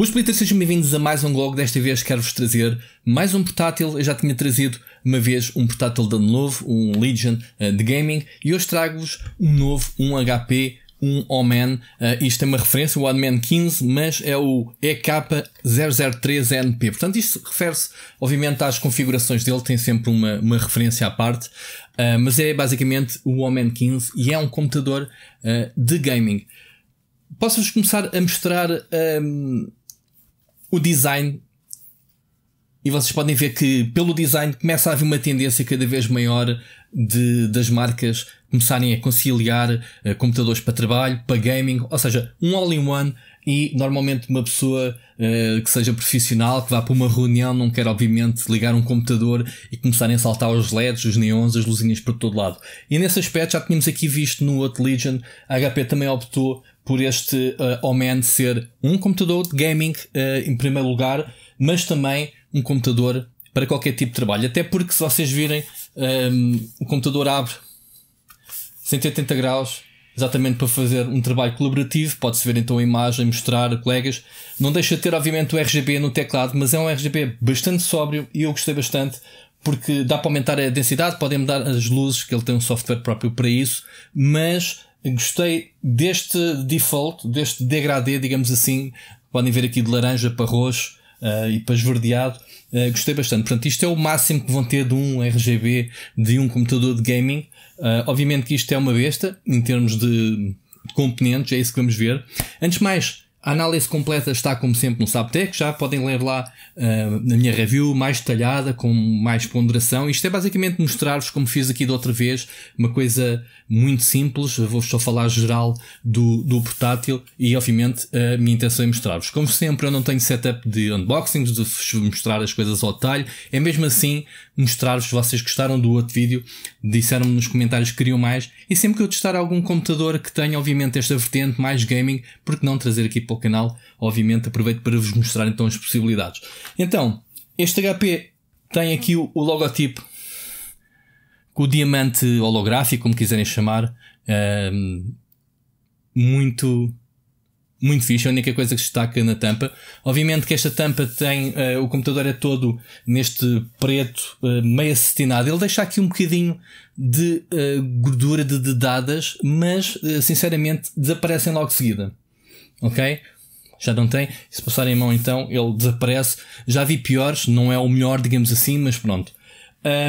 Os Splitters, sejam bem-vindos a mais um blog. Desta vez quero-vos trazer mais um portátil. Eu já tinha trazido uma vez um portátil de novo, um Legion eh, de gaming, e hoje trago-vos um novo, um HP, um Omen. Uh, isto é uma referência, o Omen 15, mas é o EK003NP. Portanto, isto refere-se, obviamente, às configurações dele, tem sempre uma, uma referência à parte, uh, mas é basicamente o Omen 15 e é um computador de gaming. Posso-vos começar a mostrar. Um, ehm, o design. E vocês podem ver que, pelo design, começa a haver uma tendência cada vez maior de, das marcas começarem a conciliar uh, computadores para trabalho, para gaming, ou seja, um all-in-one e normalmente uma pessoa uh, que seja profissional, que vá para uma reunião, não quer obviamente ligar um computador e começarem a saltar os LEDs, os neons, as luzinhas por todo lado. E nesse aspecto já tínhamos aqui visto no What Legion, a HP também optou por este uh, eh, OMAN ser um computador de gaming uh, em primeiro lugar, mas também um computador para qualquer tipo de trabalho. Até porque se vocês virem, um, ehm, o computador abre 180 graus exatamente para fazer um trabalho colaborativo. Pode-se ver então a imagem, mostrar a colegas. Não deixa de ter, obviamente, o RGB no teclado, mas é um RGB bastante sóbrio e eu gostei bastante porque dá para aumentar a densidade, podem mudar as luzes, que ele tem um software próprio para isso, mas gostei deste default, deste degradê, digamos assim. Podem ver aqui de laranja para roxo. Uh, e para esverdeado, uh, gostei bastante. Portanto, isto é o máximo que vão ter de um RGB de um computador de gaming. Uh, obviamente que isto é uma besta em termos de, de componentes, é isso que vamos ver. Antes de mais, a análise completa está, como sempre, no Sabtec. Já podem ler lá uh, na minha review, mais detalhada, com mais ponderação. Isto é basicamente mostrar-vos, como fiz aqui da outra vez, uma coisa muito simples. Vou só falar geral do, do portátil e, obviamente, a minha intenção é mostrar-vos. Como sempre, eu não tenho setup de unboxings, de mostrar as coisas ao detalhe. É mesmo assim mostrar-vos. Vocês gostaram do outro vídeo, disseram-me nos comentários que queriam mais. E sempre que eu testar algum computador que tenha, obviamente, esta vertente mais gaming, porque não trazer aqui para o canal, obviamente aproveito para vos mostrar então as possibilidades. Então, este HP tem aqui o, o logotipo com o diamante holográfico, como quiserem chamar, um, muito muito fixe, é a única coisa que se destaca na tampa. Obviamente que esta tampa tem, uh, o computador é todo neste preto uh, meio acetinado. Ele deixa aqui um bocadinho de uh, gordura de dedadas, mas sinceramente desaparecem logo de seguida ok? Já não tem. Se passarem a mão, então ele desaparece. Já vi piores, não é o melhor, digamos assim, mas pronto.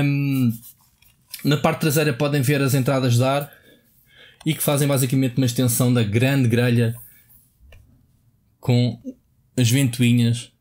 Um, na parte traseira podem ver as entradas de ar e que fazem basicamente uma extensão da grande grelha com as ventoinhas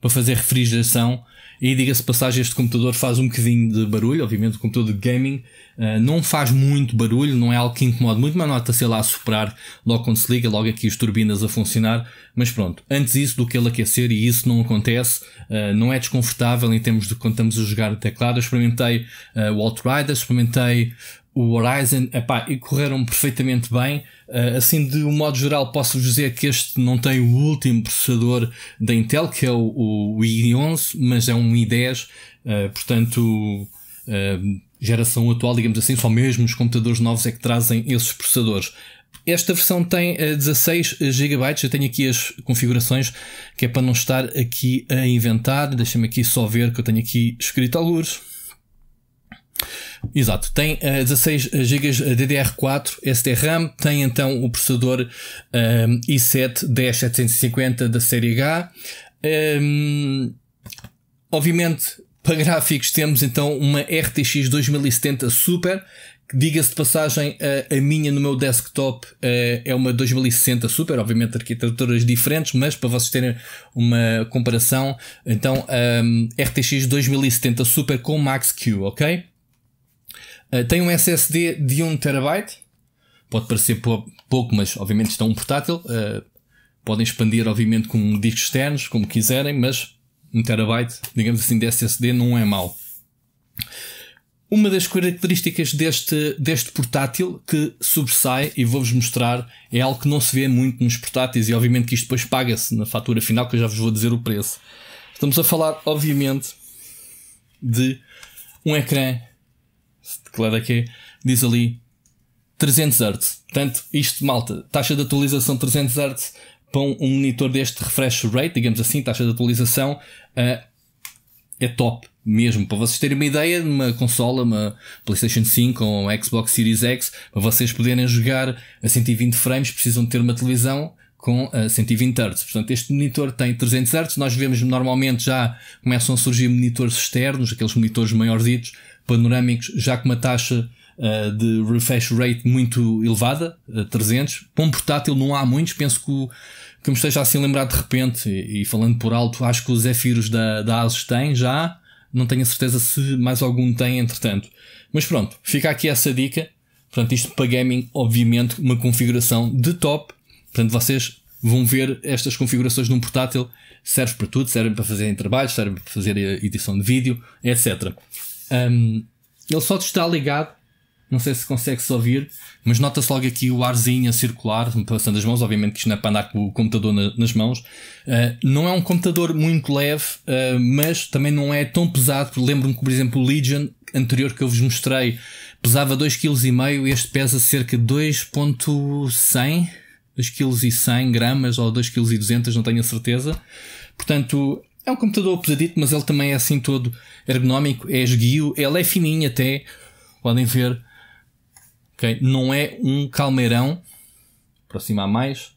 para fazer refrigeração e diga-se passagem, este computador faz um bocadinho de barulho, obviamente o computador de gaming uh, não faz muito barulho, não é algo que incomode muito, mas nota-se lá a soprar logo quando se liga, logo aqui as turbinas a funcionar, mas pronto, antes isso do que ele aquecer e isso não acontece, uh, não é desconfortável em termos de quando estamos a jogar teclado, eu experimentei uh, o Outrider, experimentei o Horizon, epá, correram perfeitamente bem. Ah, assim, de um modo geral, posso dizer que este não tem o último processador da Intel, que é o, o i11, mas é um i10, ah, portanto, ah, geração atual, digamos assim, só mesmo os computadores novos é que trazem esses processadores. Esta versão tem 16 GB, eu tenho aqui as configurações, que é para não estar aqui a inventar. Deixa-me aqui só ver que eu tenho aqui escrito alguns. Exato, tem uh, 16 GB DDR4 SDRAM, tem então o processador um, i7 10750 da série H. Um, eh, obviamente, para gráficos, temos então uma RTX 2070 Super. Diga-se de passagem, a, eh, a, minha no meu desktop eh, é uma 2060 Super, obviamente arquiteturas diferentes, mas para vocês terem uma comparação, então um, RTX 2070 Super com Max-Q, ok? Eh, tem um SSD de 1TB. Pode parecer pouco, mas obviamente está é um portátil. Uh, podem expandir, obviamente, com discos externos, como quiserem, mas 1TB, digamos assim, de SSD não é mau. Uma das características deste, deste portátil que sobressai, e vou-vos mostrar, é algo que não se vê muito nos portáteis, e obviamente que isto depois paga-se na fatura final, que eu já vos vou dizer o preço. Estamos a falar, obviamente, de um ecrã que é que é, diz ali 300 Hz. Portanto, isto, malta, taxa de atualização 300 Hz para um monitor deste refresh rate, digamos assim, taxa de atualização, eh, é top mesmo. Para vocês terem uma ideia, numa consola, uma PlayStation 5 ou Xbox Series X, para vocês poderem jogar a 120 frames, precisam ter uma televisão com 120 eh, Hz. Portanto, este monitor tem 300 Hz. Nós vemos normalmente já começam a surgir monitores externos, aqueles monitores maiorzitos, panorâmicos, já com uma taxa uh, de refresh rate muito elevada, uh, eh, 300. Para um portátil não há muitos, penso que, o, que me esteja assim lembrado lembrar de repente, e, e, falando por alto, acho que os Zefiros da, da Asus têm já, não tenho a certeza se mais algum tem entretanto. Mas pronto, fica aqui essa dica. Portanto, isto para gaming, obviamente, uma configuração de top. Portanto, vocês vão ver estas configurações num portátil. Serve para tudo, serve para fazerem trabalhos, serve para fazer eh, edição de vídeo, etc. Um, ele só está ligado, não sei se consegue-se ouvir, mas nota-se logo aqui o arzinho a circular, passando as mãos, obviamente que isto não é para andar com o computador na, nas mãos. Uh, não é um computador muito leve, uh, mas também não é tão pesado. Lembro-me que, por exemplo, o Legion anterior que eu vos mostrei pesava 2,5 kg, este pesa cerca de 2,100 kg. 2,1 kg ou 2,2 kg, não tenho a certeza. Portanto, é um computador pesadito, mas ele também é assim todo ergonómico, é esguio, ele é fininho até, podem ver. Okay? Não é um calmeirão. Aproximar mais.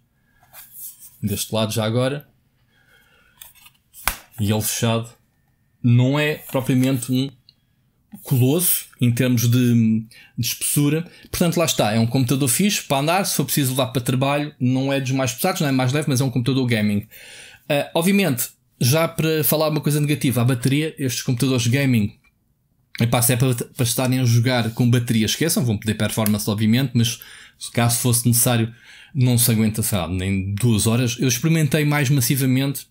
Deste lado já agora. E ele fechado. Não é propriamente um colosso em termos de, de, espessura. Portanto, lá está. É um computador fixe para andar. Se for preciso levar para trabalho, não é dos mais pesados, não é mais leve, mas é um computador gaming. Uh, obviamente, já para falar uma coisa negativa, a bateria, estes computadores gaming, epá, se é para, para estarem a jogar com bateria, esqueçam, vão perder performance, obviamente, mas caso fosse necessário, não se aguenta, nem duas horas. Eu experimentei mais massivamente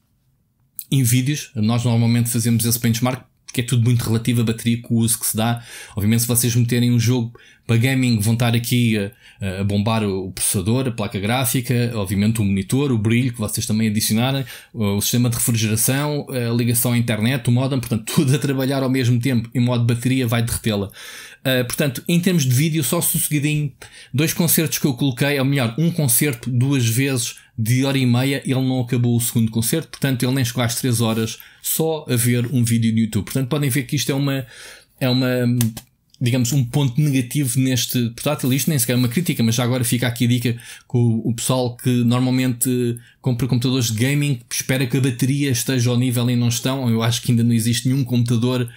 em vídeos, nós normalmente fazemos esse benchmark, que é tudo muito relativo à bateria, com o uso que se dá. Obviamente, se vocês meterem um jogo para gaming vão estar aqui a, eh, a, bombar o processador, a placa gráfica, obviamente o monitor, o brilho que vocês também adicionarem, o sistema de refrigeração, a ligação à internet, o modem, portanto, tudo a trabalhar ao mesmo tempo em modo de bateria vai derretê-la. Uh, portanto, em termos de vídeo, só em dois concertos que eu coloquei, ou melhor, um concerto duas vezes de hora e meia, ele não acabou o segundo concerto, portanto, ele nem chegou às três horas só a ver um vídeo no YouTube. Portanto, podem ver que isto é uma. É uma digamos, um ponto negativo neste portátil. Isto nem sequer é uma crítica, mas já agora fica aqui a dica com o, pessoal que normalmente compra computadores de gaming espera que a bateria esteja ao nível e não estão. Eu acho que ainda não existe nenhum computador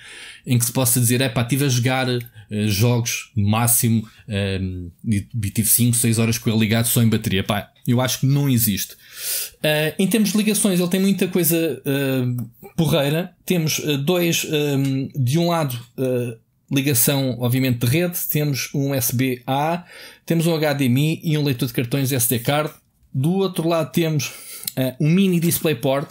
em que se possa dizer, é pá, estive a jogar uh, jogos máximo um, ehm, e tive 5, 6 horas com ele ligado só em bateria. Pá, eu acho que não existe. Uh, em termos de ligações, ele tem muita coisa uh, porreira. Temos dois, um, ehm, de um lado, ligação, obviamente, de rede, temos um USB-A, temos um HDMI e um leitor de cartões SD card. Do outro lado temos uh, um mini DisplayPort,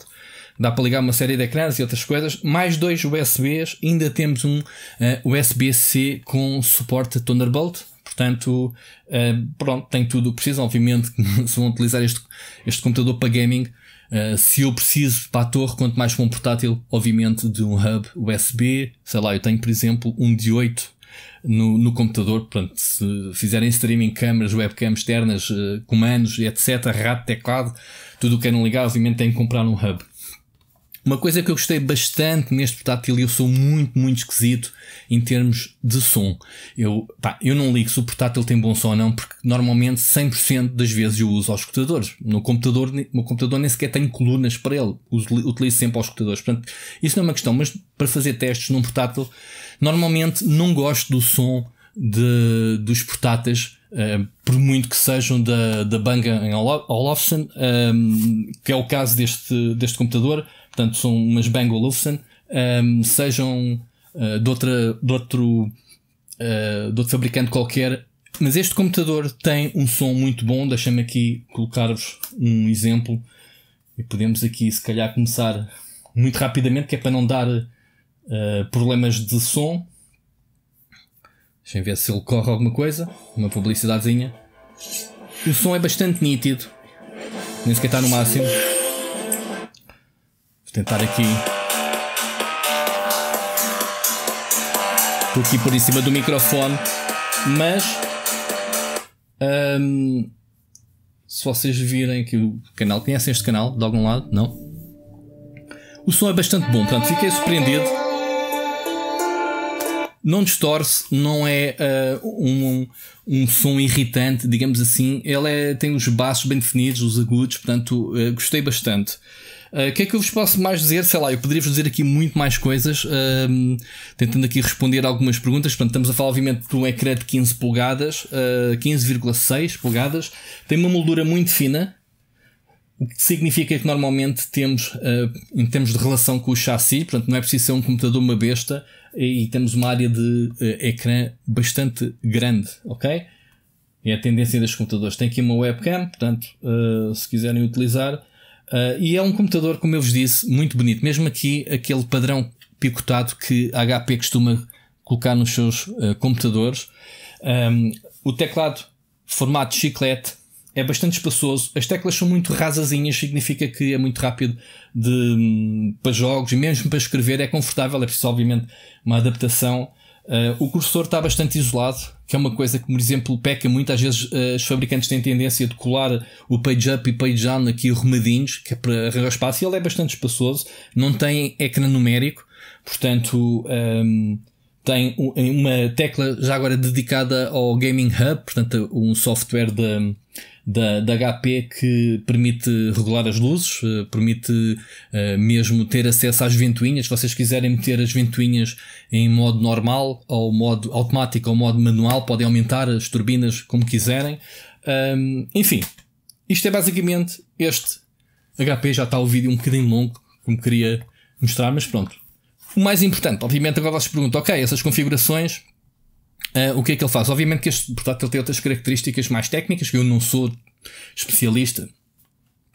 dá para ligar uma série de ecrãs e outras coisas, mais dois USBs, ainda temos um uh, eh, USB-C com suporte Thunderbolt, portanto, uh, pronto, tem tudo o que precisa, obviamente se vão utilizar este, este computador para gaming, eh, se eu preciso para a torre, quanto mais for um portátil, obviamente de um hub USB, sei lá, eu tenho por exemplo um de 8 no, no computador, portanto, se fizerem streaming, câmeras, webcams externas, uh, comandos, etc., rato, teclado, tudo o que é não ligar, obviamente tem que comprar um hub. Uma coisa que eu gostei bastante neste portátil, e eu sou muito, muito esquisito em termos de som. Eu, pá, eu não ligo se o portátil tem bom som ou não, porque normalmente 100% das vezes eu uso aos escutadores. No computador, no computador nem sequer tenho colunas para ele, utilizo sempre aos escutadores. Portanto, isso não é uma questão, mas para fazer testes num portátil, normalmente não gosto do som de, dos portáteis. Uh, por muito que sejam da, da Bang Olufsen, um, eh, que é o caso deste, deste computador, portanto são umas Bang Olufsen, um, ehm, sejam uh, de, outra, de, outro, uh, de outro fabricante qualquer. Mas este computador tem um som muito bom, deixem me aqui colocar-vos um exemplo e podemos aqui se calhar começar muito rapidamente, que é para não dar uh, problemas de som. Deixem ver se ele corre alguma coisa, uma publicidadezinha. O som é bastante nítido, nem sequer está no máximo tentar aqui. Estou aqui por em cima do microfone, mas um, se vocês virem que o canal, conhecem este canal de algum lado? Não? O som é bastante bom, portanto fiquei surpreendido. Não distorce, não é uh, um, um, som irritante, digamos assim. Ele é, tem os baixos bem definidos, os agudos, portanto uh, gostei bastante. Eh, o que é que eu vos posso mais dizer? Sei lá, eu poderia-vos dizer aqui muito mais coisas, um, ehm, tentando aqui responder algumas perguntas. Portanto, estamos a falar, obviamente, de um ecrã de 15 polegadas, uh, eh, 15,6 polegadas. Tem uma moldura muito fina, o que significa que normalmente temos, uh, em termos de relação com o chassi, portanto, não é preciso ser um computador uma besta e, e temos uma área de uh, ecrã bastante grande, ok? É a tendência dos computadores. Tem aqui uma webcam, portanto, uh, se quiserem utilizar, Uh, e é um computador, como eu vos disse, muito bonito. Mesmo aqui, aquele padrão picotado que a HP costuma colocar nos seus uh, computadores. Um, o teclado, formato chiclete, é bastante espaçoso. As teclas são muito rasazinhas, significa que é muito rápido de, hum, para jogos e mesmo para escrever é confortável. É preciso, obviamente, uma adaptação Uh, o cursor está bastante isolado, que é uma coisa que, por exemplo, peca muito. Às vezes uh, os fabricantes têm tendência de colar o page up e page down aqui arrumadinhos, que é para arranjar espaço, e ele é bastante espaçoso, não tem ecrã numérico, portanto. Um, ehm, tem uma tecla já agora dedicada ao Gaming Hub, portanto, um software da, da, da HP que permite regular as luzes, eh, permite uh, mesmo ter acesso às ventoinhas. Se vocês quiserem meter as ventoinhas em modo normal, ou modo automático, ou modo manual, podem aumentar as turbinas como quiserem. Um, enfim, isto é basicamente este. HP já está o vídeo um bocadinho longo, como queria mostrar, mas pronto. O mais importante, obviamente, agora vocês perguntam, ok, essas configurações, uh, o que é que ele faz? Obviamente que este portátil tem outras características mais técnicas, que eu não sou especialista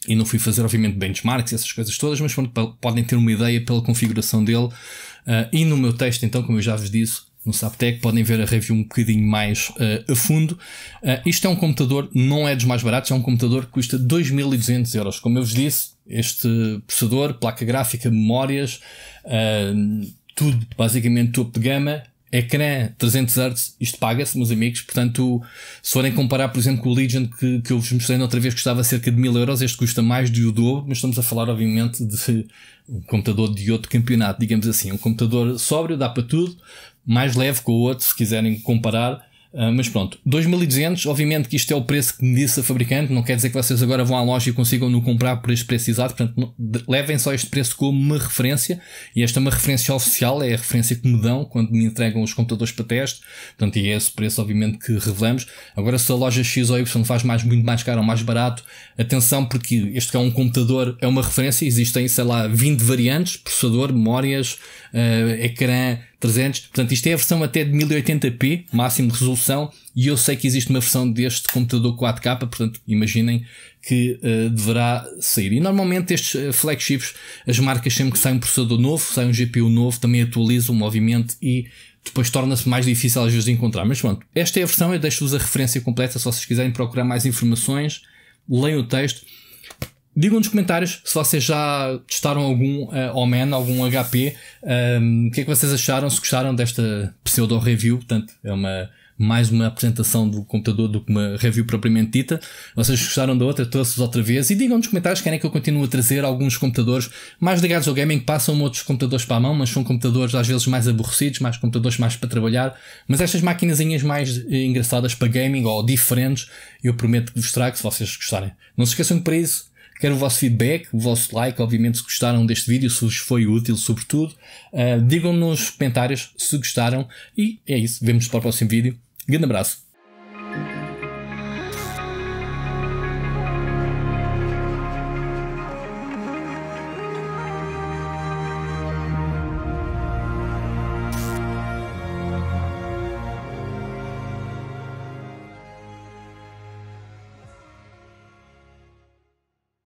e não fui fazer, obviamente, benchmarks e essas coisas todas, mas pronto, podem ter uma ideia pela configuração dele. Uh, e no meu texto, então, como eu já vos disse, no Saptec, podem ver a review um bocadinho mais uh, a fundo. Uh, isto é um computador, não é dos mais baratos, é um computador que custa 2.200 euros. Como eu vos disse, este processador, placa gráfica, memórias, uh, tudo basicamente topo de gama. Ecrã 300 Hz, isto paga-se, meus amigos. Portanto, se forem comparar, por exemplo, com o Legion que, que eu vos mostrei outra vez, custava cerca de 1000 euros. Este custa mais do o dobro, mas estamos a falar, obviamente, de um computador de outro campeonato, digamos assim. Um computador sóbrio, dá para tudo, mais leve que o outro, se quiserem comparar. Uh, mas pronto, 2200, obviamente que isto é o preço que me disse a fabricante, não quer dizer que vocês agora vão à loja e consigam no comprar por este preço exato, portanto levem só este preço como uma referência, e esta é uma referência oficial, é a referência que me dão quando me entregam os computadores para teste, portanto e é esse preço obviamente que revelamos. Agora se a loja X ou Y faz mais, muito mais caro ou mais barato, atenção porque este é um computador, é uma referência, existem sei lá 20 variantes, processador, memórias, uh, ecrã, 300. Portanto, isto é a versão até de 1080p, máximo de resolução, e eu sei que existe uma versão deste computador 4K, portanto, imaginem que uh, deverá sair. E normalmente estes uh, flagships, as marcas sempre que saem um processador novo, saem um GPU novo, também atualizam o movimento e depois torna-se mais difícil às vezes encontrar. Mas pronto, esta é a versão, eu deixo-vos a referência completa, só se vocês quiserem procurar mais informações, leiam o texto Digam nos comentários se vocês já testaram algum uh, eh, Omen, algum HP. Um, ehm, o que é que vocês acharam? Se gostaram desta pseudo-review? Portanto, é uma, mais uma apresentação do computador do que uma review propriamente dita. Vocês gostaram da outra? Trouxe-vos outra vez. E digam nos comentários querem que eu continue a trazer alguns computadores mais ligados ao gaming, que passam outros computadores para a mão, mas são computadores às vezes mais aborrecidos, mais computadores mais para trabalhar. Mas estas maquinazinhas mais eh, engraçadas para gaming ou diferentes, eu prometo que vos trago se vocês gostarem. Não se esqueçam que para isso Quero o vosso feedback, o vosso like, obviamente, se gostaram deste vídeo, se vos foi útil, sobretudo. Uh, Digam-nos nos comentários se gostaram. E é isso. Vemos-nos para o próximo vídeo. Grande abraço.